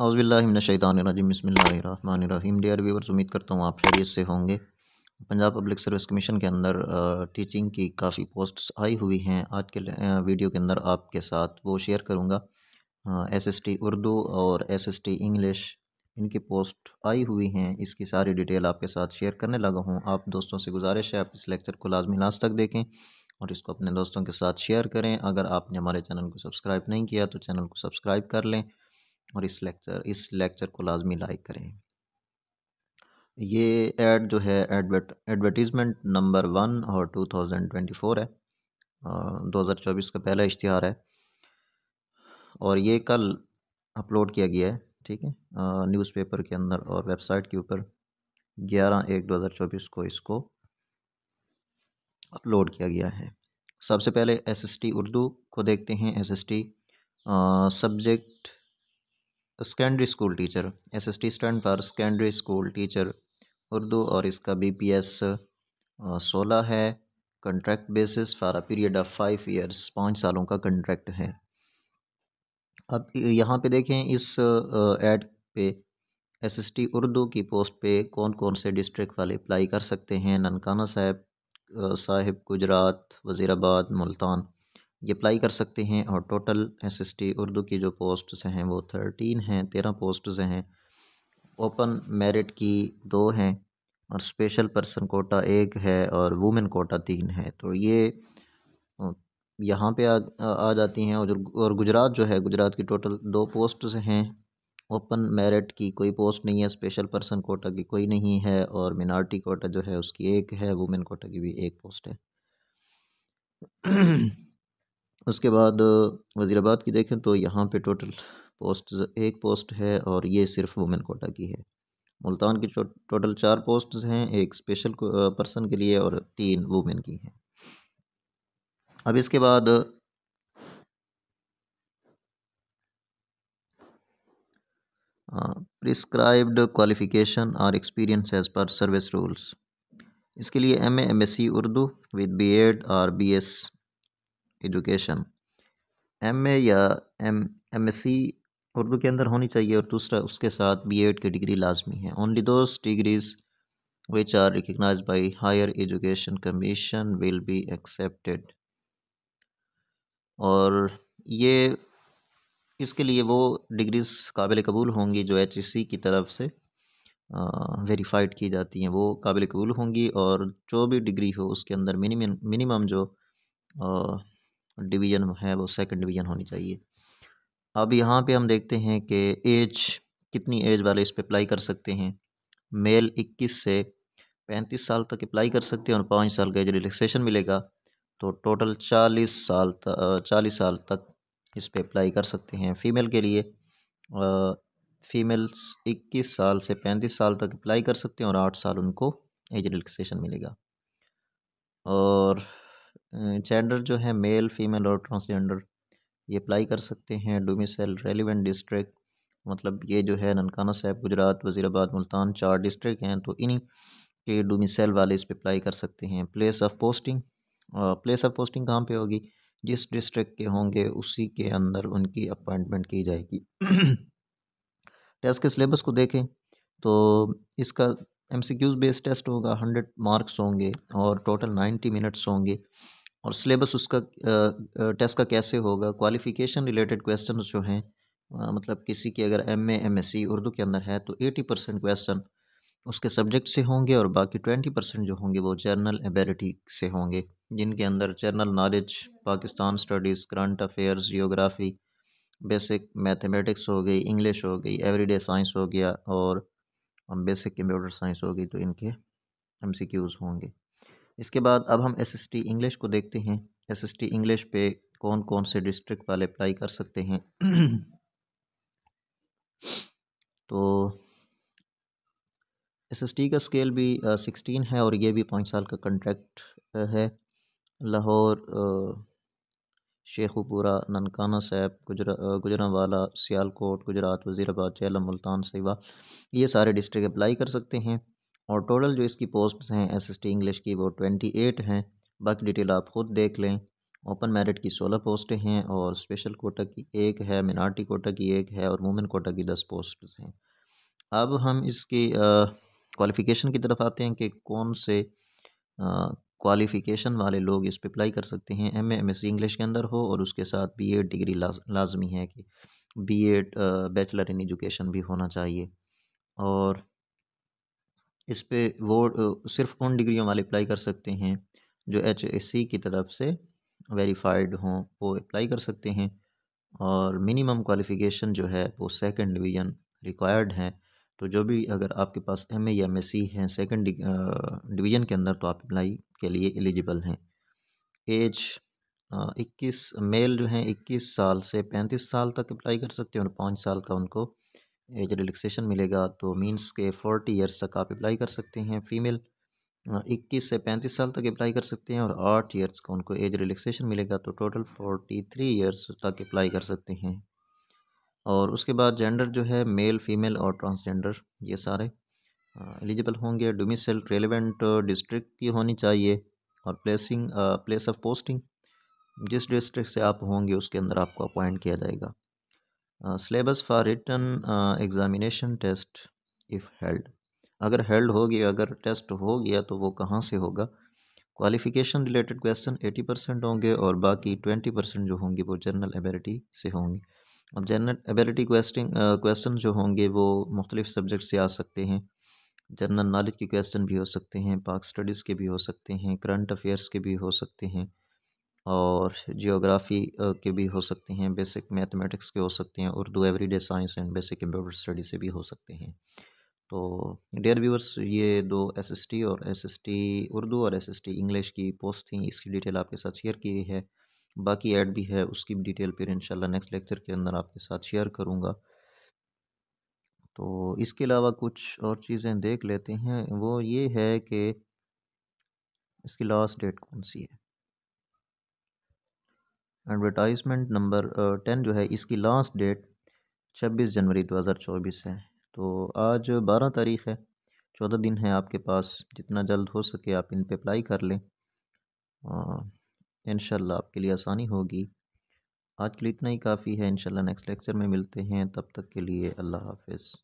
हौज़बिल्लाशैतानरजीम बसमीम dear viewers उम्मीद करता हूँ आप खैरियत से होंगे पंजाब पब्लिक सर्विस कमीशन के अंदर टीचिंग की काफ़ी पोस्ट्स आई हुई हैं आज के वीडियो के अंदर आपके साथ वो शेयर करूँगा एस एस टी उर्दू और एस एस टी इंग्लिश इनकी पोस्ट आई हुई हैं इसकी सारी डिटेल आपके साथ शेयर करने लगा हूँ आप दोस्तों से गुजारिश है आप इस लेक्चर को लाजमी लाज तक देखें और इसको अपने दोस्तों के साथ शेयर करें अगर आपने हमारे चैनल को सब्सक्राइब नहीं किया तो चैनल को सब्सक्राइब कर लें और इस लेक्चर इस लेक्चर को लाजमी लाइक करें ये एड जो है एडवर्ट एडवर्टीज़मेंट नंबर वन और टू थाउजेंड ट्वेंटी फोर है दो हज़ार चौबीस का पहला इश्तहार है और ये कल अपलोड किया गया है ठीक है न्यूज़पेपर के अंदर और वेबसाइट के ऊपर ग्यारह एक दो हज़ार चौबीस को इसको अपलोड किया गया है सबसे पहले एसएसटी उर्दू को देखते हैं SST subject secondary school teacher T stand for secondary school teacher Urdu और इसका बी पी एस सोलह है contract basis for a period of five years पाँच सालों का कंट्रैक्ट है अब यहाँ पे देखें इस एड पे एसएसटी उर्दू की पोस्ट पे कौन कौन से डिस्ट्रिक्ट वाले अप्लाई कर सकते हैं ननकाना साहब साहिब गुजरात वज़ीराबाद मुल्तान ये अप्लाई कर सकते हैं और total S S T Urdu की जो पोस्ट्स हैं वो थर्टीन हैं तेरह पोस्ट्स हैं ओपन मेरिट की दो हैं और स्पेशल पर्सन कोटा एक है और वुमेन कोटा तीन है तो ये यहाँ पे आ, आ जाती हैं और और गुजरात जो है गुजरात की टोटल दो पोस्ट हैं ओपन मेरिट की कोई पोस्ट नहीं है स्पेशल पर्सन कोटा की कोई नहीं है और मिनार्टी कोटा जो है उसकी एक है वुमेन कोटा की भी एक पोस्ट है उसके बाद वज़ीराबाद की देखें तो यहाँ पे टोटल पोस्ट एक पोस्ट है और ये सिर्फ वुमेन कोटा की है मुल्तान की टोटल चार पोस्ट हैं एक स्पेशल पर्सन के लिए और तीन वुमेन की हैं अब इसके बाद प्रिस्क्राइब्ड क्वालिफिकेशन और एक्सपीरियंस एज पर सर्विस रूल्स इसके लिए M M S C Urdu with B Ed और B S education M A या M M S C Urdu के अंदर होनी चाहिए और दूसरा उसके साथ बी एड की डिग्री लाजमी है only those degrees which are recognize by higher education commission will be accepted और ये इसके लिए वो डिग्रीज़ काबिल कबूल होंगी जो एच सी की तरफ से वेरीफाइड की जाती हैं वो काबिल कबूल होंगी और जो भी डिग्री हो उसके अंदर मिनिमम मिनिमम जो आ, डिवीज़न है वो सेकंड डिवीज़न होनी चाहिए अब यहाँ पे हम देखते हैं कि एज कितनी एज वाले इस पर अप्लाई कर सकते हैं मेल 21 से 35 साल तक अप्लाई कर सकते हैं और पाँच साल का एज रिलैक्सेशन मिलेगा तो टोटल 40 साल तक चालीस साल तक इस पर अप्लाई कर सकते हैं फ़ीमेल के लिए फ़ीमेल्स इक्कीस साल से पैंतीस साल तक अप्लाई कर सकते हैं और आठ साल उनको एज रिलैक्सेशन मिलेगा और जेंडर जो है मेल फीमेल और ट्रांसजेंडर ये अप्लाई कर सकते हैं डोमिसल रेलिवेंट डिस्ट्रिक्ट मतलब ये जो है ननकाना साहब गुजरात वज़ीराबाद मुल्तान चार डिस्ट्रिक्ट हैं तो इन्हीं के डोमिसल वाले इस पर अप्लाई कर सकते हैं place of posting place of posting कहाँ पे होगी जिस डिस्ट्रिक्ट के होंगे उसी के अंदर उनकी अपॉइंटमेंट की जाएगी टेस्ट के सिलेबस को देखें तो इसका M C Qs based test होगा हंड्रेड मार्क्स होंगे और टोटल नाइन्टी मिनट्स होंगे और सिलेबस उसका टेस्ट का कैसे होगा क्वालिफिकेशन रिलेटेड क्वेश्चन जो हैं मतलब किसी की अगर M A M S C Urdu के अंदर है तो एटी परसेंट क्वेश्चन उसके सब्जेक्ट से होंगे और बाकी ट्वेंटी परसेंट जो होंगे वो जर्नल एबिलिटी से होंगे जिनके अंदर general knowledge Pakistan studies current affairs geography basic mathematics हो गई इंग्लिश हो गई एवरीडे साइंस हो गया और हम बेसिक कंप्यूटर साइंस होगी तो इनके एम सी क्यूज़ होंगे इसके बाद अब हम एस एस टी इंग्लिश को देखते हैं एस एस टी इंग्लिश पे कौन कौन से डिस्ट्रिक्ट वाले अप्लाई कर सकते हैं तो एस एस टी का स्केल भी सिक्सटीन है और ये भी पाँच साल का कंट्रैक्ट है लाहौर शेखुपुरा ननकाना साहब गुजरा गुजरावाला सियालकोट गुजरात वज़ीराबाद झेलम मुल्तान सेवा ये सारे डिस्ट्रिक्ट अप्लाई कर सकते हैं और टोटल जो इसकी पोस्ट हैं एसएसटी इंग्लिश की वो ट्वेंटी एट हैं बाकी डिटेल आप ख़ुद देख लें ओपन मेरिट की सोलह पोस्टें हैं और स्पेशल कोटा की एक है मिनार्टी कोटा की एक है और वूमेन कोटा की दस पोस्ट हैं अब हम इसकी क्वालिफ़िकेशन की तरफ आते हैं कि कौन से क्वालिफ़िकेशन वाले लोग इस पर अप्लाई कर सकते हैं एम एम एस इंग्लिश के अंदर हो और उसके साथ बी एड डिग्री ला लाजमी है कि B Ed bachelor in education भी होना चाहिए और इस पर वो सिर्फ उन डिग्रियों वाले अप्लाई कर सकते हैं जो एच एस सी की तरफ से वेरीफाइड हों वो अप्लाई कर सकते हैं और मिनिमम क्वालिफ़िकेशन जो है वो सेकंड डिवीज़न रिक्वायर्ड है तो जो भी अगर आपके पास एम ए या एम एस सी हैं सेकेंड डिवीज़न के अंदर तो आप अप्लाई के लिए एलिजिबल हैं एज इक्कीस मेल जो हैं इक्कीस साल से पैंतीस साल तक अप्लाई कर सकते हैं और पाँच साल का उनको एज रिलैक्सेशन मिलेगा तो मींस के फोर्टी ईयर्स तक आप अप्लाई कर सकते हैं फीमेल इक्कीस से पैंतीस साल तक अप्लाई कर सकते हैं और आठ ईयर्स का उनको एज रिलैक्सेशन मिलेगा तो टोटल फोर्टी थ्री ईयर्स तक अप्लाई कर सकते हैं और उसके बाद जेंडर जो है मेल फीमेल और ट्रांसजेंडर ये सारे एलिजिबल होंगे डोमिसल रेलिवेंट डिस्ट्रिक्ट की होनी चाहिए और प्लेसिंग प्लेस ऑफ पोस्टिंग जिस डिस्ट्रिक्ट से आप होंगे उसके अंदर आपको अपॉइंट किया जाएगा syllabus for written examination test if held अगर हेल्ड हो गया अगर टेस्ट हो गया तो वो कहाँ से होगा qualification related question eighty percent होंगे और बाकी ट्वेंटी परसेंट जो होंगे वो जनरल एबिलिटी से होंगे अब जनरल एबिलिटी क्वेश्चन क्वेश्चन जो होंगे वो मुख्तलिफ सब्जेक्ट से आ सकते हैं जनरल नॉलेज के क्वेश्चन भी हो सकते हैं पाक स्टडीज़ के भी हो सकते हैं करंट अफेयर्स के भी हो सकते हैं और जियोग्राफी के भी हो सकते हैं बेसिक मैथमेटिक्स के हो सकते हैं Urdu everyday science and basic computer study से भी हो सकते हैं तो डेयर व्यूवर्स ये दो एसएसटी और एसएसटी उर्दू और एसएसटी इंग्लिश की पोस्ट थी इसकी डिटेल आपके साथ शेयर की है बाकी ऐड भी है उसकी भी डिटेल फिर इंशाल्लाह नेक्स्ट लेक्चर के अंदर आपके साथ शेयर करूँगा तो इसके अलावा कुछ और चीज़ें देख लेते हैं वो ये है कि इसकी लास्ट डेट कौन सी है एडवर्टाइजमेंट नंबर टेन जो है इसकी लास्ट डेट छब्बीस जनवरी दो हज़ार चौबीस है तो आज बारह तारीख है चौदह दिन है आपके पास जितना जल्द हो सके आप इन पर अप्लाई कर लें इन आपके लिए आसानी होगी आज के लिए इतना ही काफ़ी है इनशाला नेक्स्ट लेक्चर में मिलते हैं तब तक के लिए अल्लाह हाफिज़